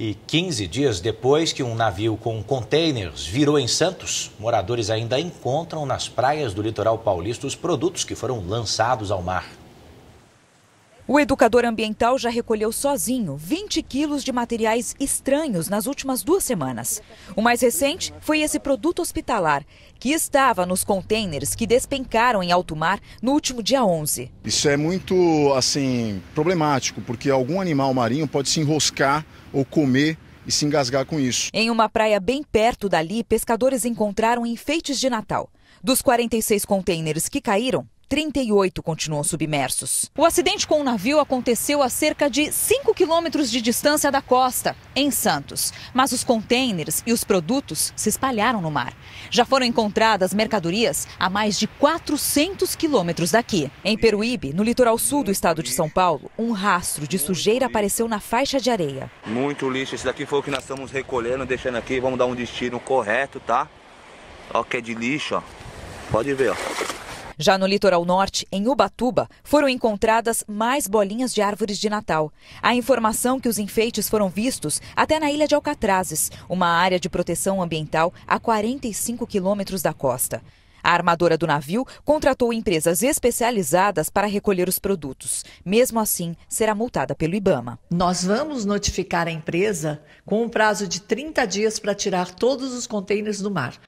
E 15 dias depois que um navio com containers virou em Santos, moradores ainda encontram nas praias do litoral paulista os produtos que foram lançados ao mar. O educador ambiental já recolheu sozinho 20 quilos de materiais estranhos nas últimas duas semanas. O mais recente foi esse produto hospitalar, que estava nos contêineres que despencaram em alto mar no último dia 11. Isso é muito assim problemático, porque algum animal marinho pode se enroscar ou comer e se engasgar com isso. Em uma praia bem perto dali, pescadores encontraram enfeites de Natal. Dos 46 contêineres que caíram, 38 continuam submersos. O acidente com o navio aconteceu a cerca de 5 quilômetros de distância da costa, em Santos. Mas os contêineres e os produtos se espalharam no mar. Já foram encontradas mercadorias a mais de 400 quilômetros daqui. Em Peruíbe, no litoral sul do estado de São Paulo, um rastro de sujeira apareceu na faixa de areia. Muito lixo. Esse daqui foi o que nós estamos recolhendo, deixando aqui. Vamos dar um destino correto, tá? Ó, que é de lixo, ó. Pode ver, ó. Já no litoral norte, em Ubatuba, foram encontradas mais bolinhas de árvores de Natal. A informação que os enfeites foram vistos até na ilha de Alcatrazes, uma área de proteção ambiental a 45 quilômetros da costa. A armadora do navio contratou empresas especializadas para recolher os produtos. Mesmo assim, será multada pelo Ibama. Nós vamos notificar a empresa com um prazo de 30 dias para tirar todos os contêineres do mar.